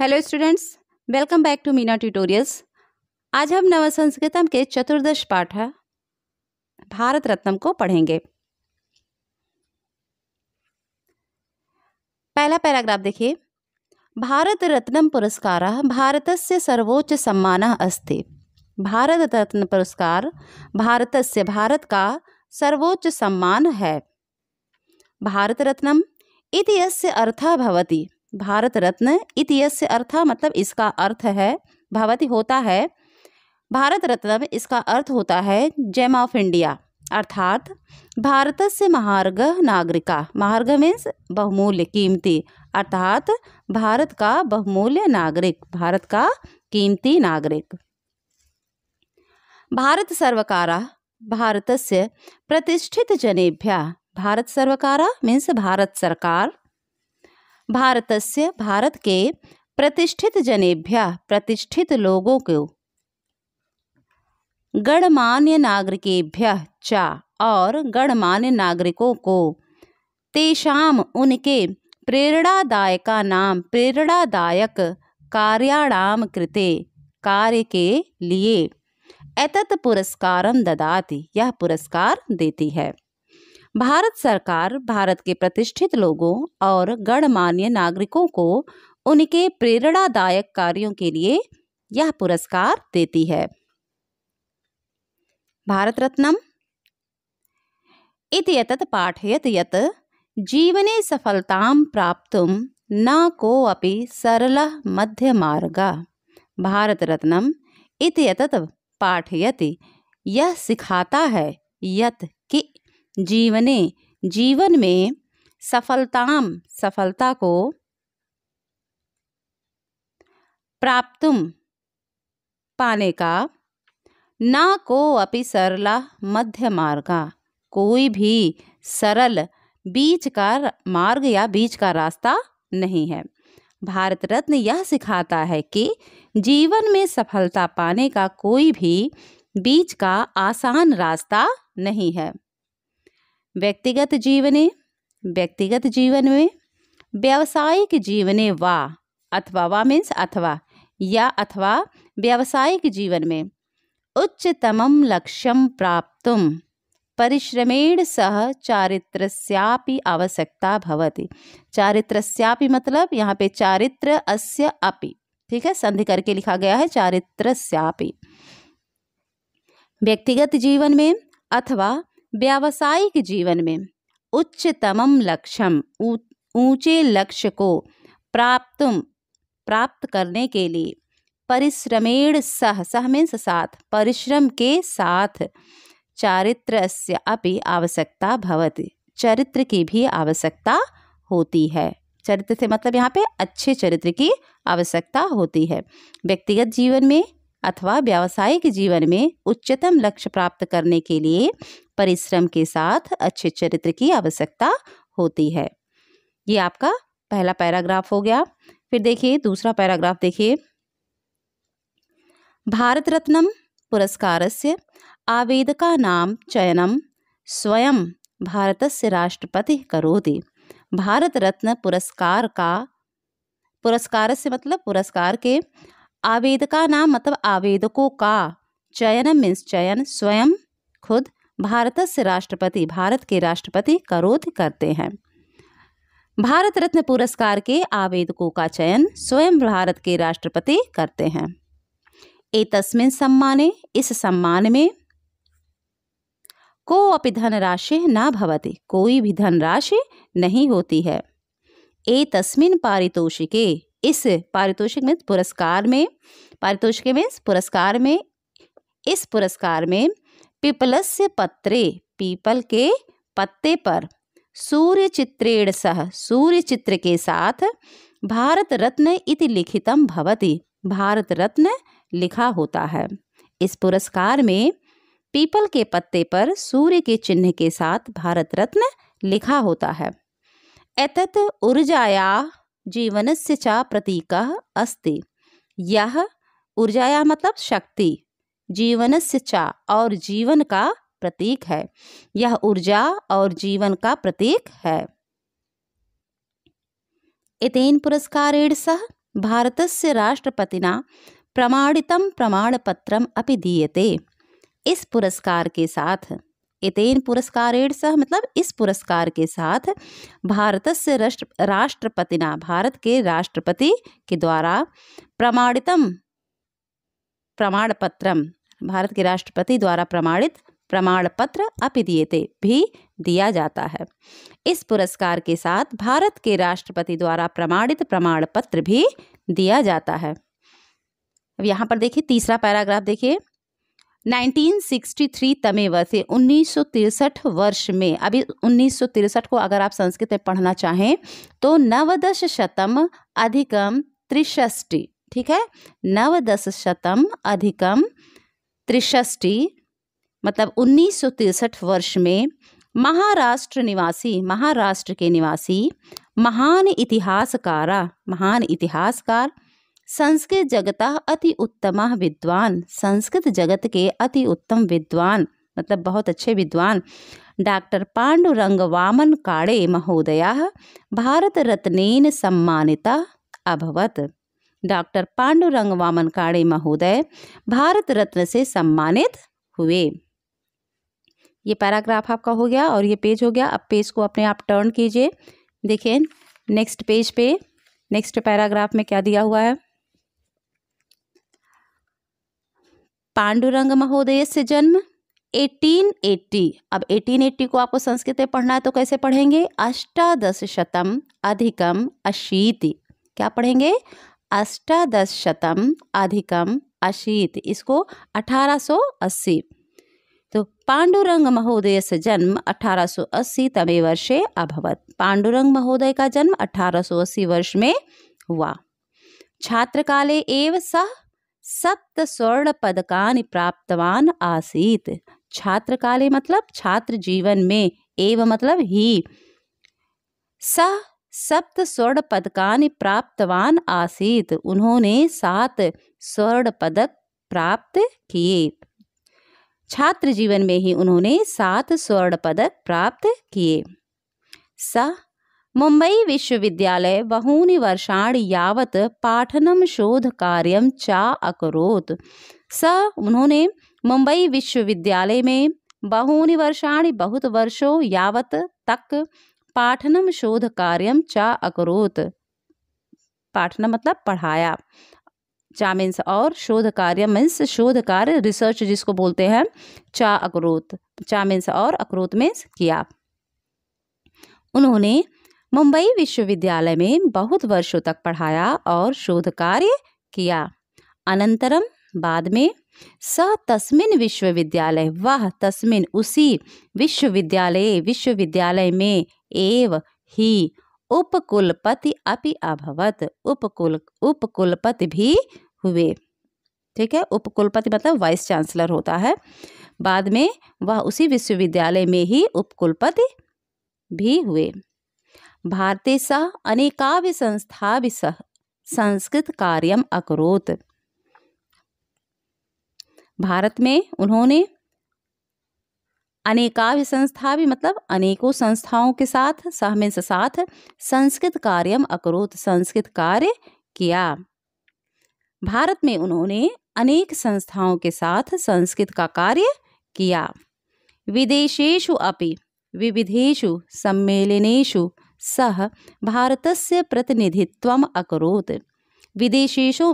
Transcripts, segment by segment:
hello students welcome back to Meena tutorials आज हम नव संस्कृतम के चतुर्दश पाठ भारत रत्नम को पढ़ेंगे पहला पैराग्राफ देखिए भारत रत्नम पुरस्कार भारत से सर्वोच्च सम्मान अस्ति भारत रत्न पुरस्कार भारत से भारत का सर्वोच्च सम्मान है भारत रत्नम इति अर्थ भवती भारत रत्न इतियस्य अर्थ मतलब इसका अर्थ है भवती होता है भारत रत्न इसका अर्थ होता है जेम ऑफ इंडिया अर्थात भारत से महार्ग नागरिका महार्ग मीन्स बहुमूल्य कीमती अर्थात भारत का बहुमूल्य नागरिक भारत का कीमती नागरिक भारत सर्वकारा भारत से प्रतिष्ठित जनेभ्या भारत सर्वकारा मीन्स भारत सरकार भारतस्य भारत के प्रतिष्ठित जनेभ्य प्रतिष्ठित लोगों को गणमान्य नागरिकेभ्य चा और गणमान्य नागरिकों को तेषाम उनके प्रेरणादायका नाम प्रेरणादायक कार्याणाम कृते कार्य के लिए एतत् पुरस्कारम ददाति यह पुरस्कार देती है भारत सरकार भारत के प्रतिष्ठित लोगों और गणमान्य नागरिकों को उनके प्रेरणादायक कार्यों के लिए यह पुरस्कार देती है भारत रत्नम इत यतत पाठयत यत जीवने सफलतां प्राप्त न मध्य मार्ग भारत रत्नम इत यतत पाठयति यह सिखाता है यत कि जीवने जीवन में सफलताम सफलता को प्राप्तुम पाने का ना को अपि सरला मध्य का कोई भी सरल बीच का मार्ग या बीच का रास्ता नहीं है भारत रत्न यह सिखाता है कि जीवन में सफलता पाने का कोई भी बीच का आसान रास्ता नहीं है व्यक्तिगत जीवने व्यक्तिगत जीवन में व्यावसायिक जीवने वा अथवा वा मीन्स अथवा या अथवा व्यावसायिक जीवन में उच्चतम लक्ष्यम प्राप्त परिश्रमेण सह चारित्रस्यापि आवश्यकता भवति चारित्रस्यापि मतलब यहाँ पे चारित्र अस्य अपि ठीक है संधि करके लिखा गया है चारित्रस्यापि व्यक्तिगत जीवन में अथवा व्यावसायिक जीवन में उच्चतम लक्ष्यम ऊंचे लक्ष्य को प्राप्त प्राप्त करने के लिए परिश्रमेण सह सह मीन्स साथ परिश्रम के साथ चारित्र से अपनी आवश्यकता भवती चरित्र की भी आवश्यकता होती है चरित्र से मतलब यहाँ पे अच्छे चरित्र की आवश्यकता होती है व्यक्तिगत जीवन में अथवा व्यावसायिक जीवन में उच्चतम लक्ष्य प्राप्त करने के लिए परिश्रम के साथ अच्छे चरित्र की आवश्यकता होती है ये आपका पहला पैराग्राफ हो गया फिर देखिए दूसरा पैराग्राफ देखिए भारत रत्नम पुरस्कार से नाम चयनम स्वयं भारतस्य करो करोति भारत रत्न पुरस्कार का पुरस्कार से मतलब पुरस्कार के आवेदका नाम मतलब आवेदकों का चयन मीन्स चयन स्वयं खुद भारत से राष्ट्रपति भारत के राष्ट्रपति करोध करते हैं भारत रत्न पुरस्कार के आवेदकों का चयन स्वयं भारत के राष्ट्रपति करते हैं एतस्मिन् सम्माने इस सम्मान में को अपि धनराशि न भवति कोई भी धनराशि नहीं होती है तस्मिन पारितोषिके इस पारितोषिक में पुरस्कार में पारितोषिक में पुरस्कार में इस पुरस्कार में पिपलस्य पत्रे पीपल के पत्ते पर सूर्य चित्रेण सह सूर्य चित्र के साथ भारत रत्न इति लिखितम भवति भारत रत्न लिखा होता है इस पुरस्कार में पीपल के पत्ते पर सूर्य के चिन्ह के साथ भारत रत्न लिखा होता है एतत ऊर्जाया से चा प्रतीक अस्ति यह ऊर्जाया मतलब शक्ति जीवन से चा और जीवन का प्रतीक है यह ऊर्जा और जीवन का प्रतीक है एतेन पुरस्कार सह भारतस्य राष्ट्रपतिना प्रमाणितम प्रमाणपत्रम अपि दीयते इस पुरस्कार के साथ एतेन पुरस्कार सह मतलब इस पुरस्कार के साथ भारत से राष्ट्रपति भारत के राष्ट्रपति के द्वारा प्रमाणितम प्रमाण पत्र भारत के राष्ट्रपति द्वारा प्रमाणित प्रमाण पत्र अपिदियते भी दिया जाता है इस पुरस्कार के साथ भारत के राष्ट्रपति द्वारा प्रमाणित प्रमाण पत्र भी दिया जाता है अब यहाँ पर देखिए तीसरा पैराग्राफ देखिए 1963 तमे वर्ष उन्नीस वर्ष में अभी उन्नीस को अगर आप संस्कृत में पढ़ना चाहें तो नवदश शतम अधिकम त्रिष्टि ठीक है नवदश शतम अधिकम त्रिष्टि मतलब उन्नीस वर्ष में महाराष्ट्र निवासी महाराष्ट्र के निवासी महान इतिहासकारा महान इतिहासकार संस्कृत जगत अति उत्तम विद्वान संस्कृत जगत के अति उत्तम विद्वान मतलब बहुत अच्छे विद्वान डॉक्टर पांडुरंग वामन काड़े महोदया भारत रत्नेन सम्मानिता अभवत डॉक्टर पांडुरंग वामन काड़े महोदय भारत रत्न से सम्मानित हुए ये पैराग्राफ आपका हो गया और ये पेज हो गया अब पेज को अपने आप टर्न कीजिए देखिए नेक्स्ट पेज पे नेक्स्ट पैराग्राफ में क्या दिया हुआ है पांडुरंग महोदय से जन्म 1880 अब 1880 को आपको संस्कृत में पढ़ना है तो कैसे पढ़ेंगे अष्टादश शतम अधिकम अशीति क्या पढ़ेंगे अष्टादश शतम अधिकम अशीत इसको 1880 तो पांडुरंग महोदय से जन्म 1880 तमे वर्षे अभवत पांडुरंग महोदय का जन्म 1880 वर्ष में हुआ काले एव सह सप्त स्वर्ण पदकान प्राप्तवान आसीत छात्र काले मतलब छात्र जीवन में एव मतलब ही सह सप्त स्वर्ण पदकान प्राप्तवान आसीत उन्होंने सात स्वर्ण पदक प्राप्त किए छात्र जीवन में ही उन्होंने सात स्वर्ण पदक प्राप्त किए स मुंबई विश्वविद्यालय बहूनि वर्षाण यावत पाठनम शोध कार्यम चा अकरोत स उन्होंने मुंबई विश्वविद्यालय में बहूनि वर्षाणि बहुत वर्षों यावत तक पाठनम शोध कार्यम चा अकरोत पाठना मतलब पढ़ाया चा मीन्स और शोध कार्य मीन्स शोध कार्य रिसर्च जिसको बोलते हैं चा अक्रोत चा मीन्स और अक्रोत मीन्स किया उन्होंने मुंबई विश्वविद्यालय में बहुत वर्षों तक पढ़ाया और शोध कार्य किया अनंतरम बाद में स तस्मिन विश्वविद्यालय वह तस्मिन उसी विश्वविद्यालय विश्वविद्यालय में एव ही उपकुलपति अपि अभवत उपकुल उपकुलपति भी हुए ठीक है उपकुलपति मतलब वाइस चांसलर होता है बाद में वह उसी विश्वविद्यालय में ही उपकुलपति भी हुए भारतीय सह अनेकाव्य संस्था भी सह संस्कृत कार्यम अकरोत भारत में उन्होंने अनेकाव्य संस्था भी मतलब अनेकों संस्थाओं के साथ सहमिन से साथ संस्कृत कार्यम अकरोत संस्कृत कार्य किया भारत में उन्होंने अनेक संस्थाओं के साथ संस्कृत का कार्य किया विदेशेशु अपि विविधेशु सम्मेलनेशु सह भारतस्य प्रतिनिधित्वम अकरोत विदेशेषों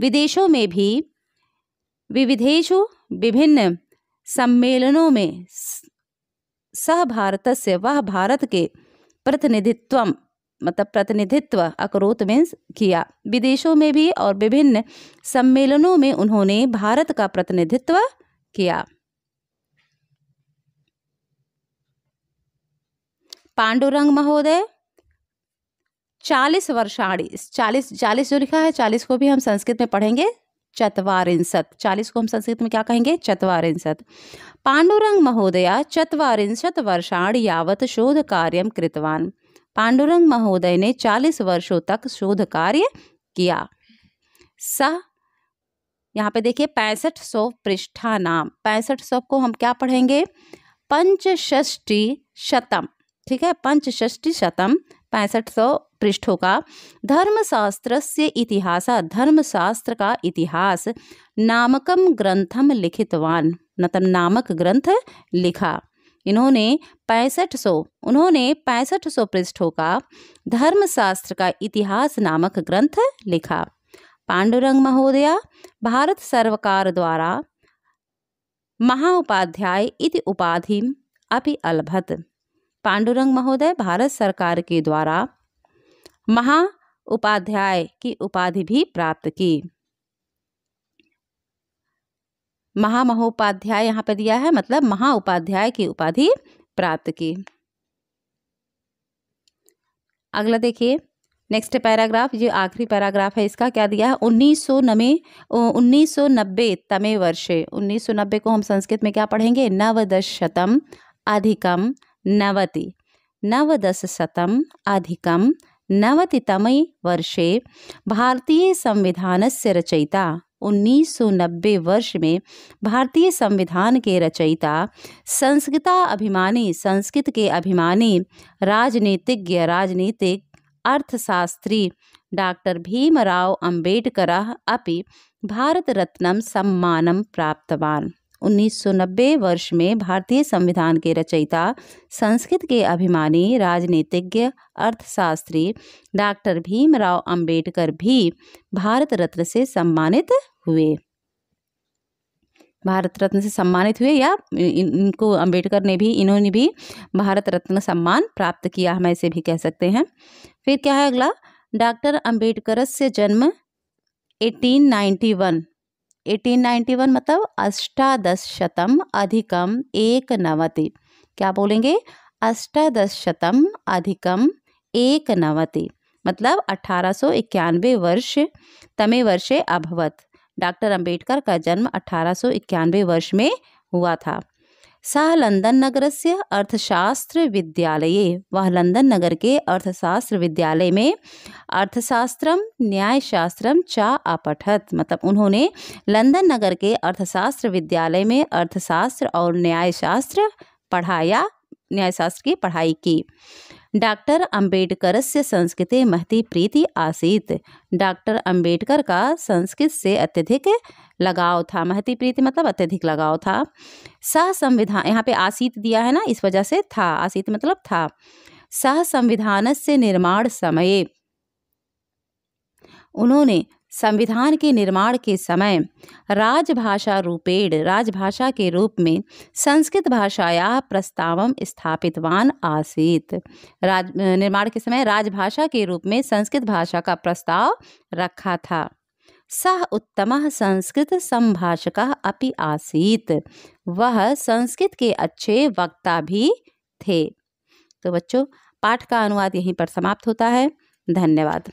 विदेशों में भी विविधेषु विभिन्न सम्मेलनों में सह भारत से वह भारत के प्रतिनिधित्व मतलब प्रतिनिधित्व अकरोत में किया विदेशों में भी और विभिन्न सम्मेलनों में उन्होंने भारत का प्रतिनिधित्व किया पांडुरंग महोदय चालीस वर्षाणी चालीस चालीस जो लिखा है चालीस को भी हम संस्कृत में पढ़ेंगे चतवारिंसत चालीस को हम संस्कृत में क्या कहेंगे चतवारिंसत पांडुरंग महोदया चतवारिंशत वर्षाण यावत शोध कार्यम कृतवान पांडुरंग महोदय ने चालीस वर्षों तक शोध कार्य किया स यहाँ पे देखिए पैंसठ सौ पृष्ठा नाम पैंसठ सौ को हम क्या पढ़ेंगे पंचष्टी शतम ठीक है पंचष्टी शतम पैंसठ सौ पृष्ठों का धर्मशास्त्र से इतिहास धर्मशास्त्र का इतिहास नामकम ग्रंथम लिखितवान मतलब नामक ग्रंथ लिखा इन्होंने पैंसठ सौ उन्होंने पैंसठ सौ पृष्ठों का धर्मशास्त्र का इतिहास नामक ग्रंथ लिखा पांडुरंग महोदया भारत सरकार द्वारा महाउपाध्याय इति उपाधि अभी अलभत पांडुरंग महोदय भारत सरकार के द्वारा महा उपाध्याय की उपाधि भी प्राप्त की महामहोपाध्याय यहाँ पर दिया है मतलब महाउपाध्याय की उपाधि प्राप्त की अगला देखिए नेक्स्ट पैराग्राफ ये आखिरी पैराग्राफ है इसका क्या दिया है उन्नीस सौ नबे उन्नीस सौ नब्बे तमे वर्षे उन्नीस सौ नब्बे को हम संस्कृत में क्या पढ़ेंगे नवदशतम अधिकम नवति नवदशतम अधिक नवतितमे वर्षे भारतीय से रचयिता नब्बे वर्ष में भारतीय संविधान के रचयिता संस्कृता अभिमानी संस्कृत के अभिमानी राजनीतिज्ञ राजनीतिक अर्थशास्त्री डॉक्टर भीमराव अम्बेडकर अपि रत्नम सम्मानम प्राप्तवान 1990 वर्ष में भारतीय संविधान के रचयिता संस्कृत के अभिमानी राजनीतिज्ञ अर्थशास्त्री डॉक्टर भीमराव अंबेडकर भी भारत रत्न से सम्मानित हुए भारत रत्न से सम्मानित हुए या इनको अंबेडकर ने भी इन्होंने भी भारत रत्न सम्मान प्राप्त किया हम ऐसे भी कह सकते हैं फिर क्या है अगला डॉक्टर अम्बेडकर से जन्म 1891 एटीन नाइन्टी वन मतलब अष्टादश शतम अधिकम एक नवति क्या बोलेंगे अष्टादश शतम अधिकम एक नवति मतलब अठारह सौ इक्यानवे वर्ष तमे वर्षे अभवत डॉक्टर अंबेडकर का जन्म अठारह सौ इक्यानवे वर्ष में हुआ था सः नगर नगरस्य अर्थशास्त्र विद्यालये वह लंदन नगर के अर्थशास्त्र विद्यालय में अर्थशास्त्रम न्यायशास्त्रम चा अपठत मतलब उन्होंने लंदन नगर के अर्थशास्त्र विद्यालय में अर्थशास्त्र और न्यायशास्त्र पढ़ाया न्यायशास्त्र की पढ़ाई की डॉक्टर से संस्कृत महती प्रीति आसीत डॉक्टर अम्बेडकर का संस्कृत से अत्यधिक लगाव था महती प्रीति मतलब अत्यधिक लगाव था सह संविधान यहाँ पे आसीत दिया है ना इस वजह से था आसीत मतलब था सह संविधान से निर्माण समय उन्होंने संविधान के निर्माण के समय राजभाषा रूपेण राजभाषा के रूप में संस्कृत भाषाया प्रस्ताव स्थापितवान आसीत राज निर्माण के समय राजभाषा के रूप में संस्कृत भाषा का प्रस्ताव रखा था सह उत्तम संस्कृत संभाषक अपि आसीत वह संस्कृत के अच्छे वक्ता भी थे तो बच्चों पाठ का अनुवाद यहीं पर समाप्त होता है धन्यवाद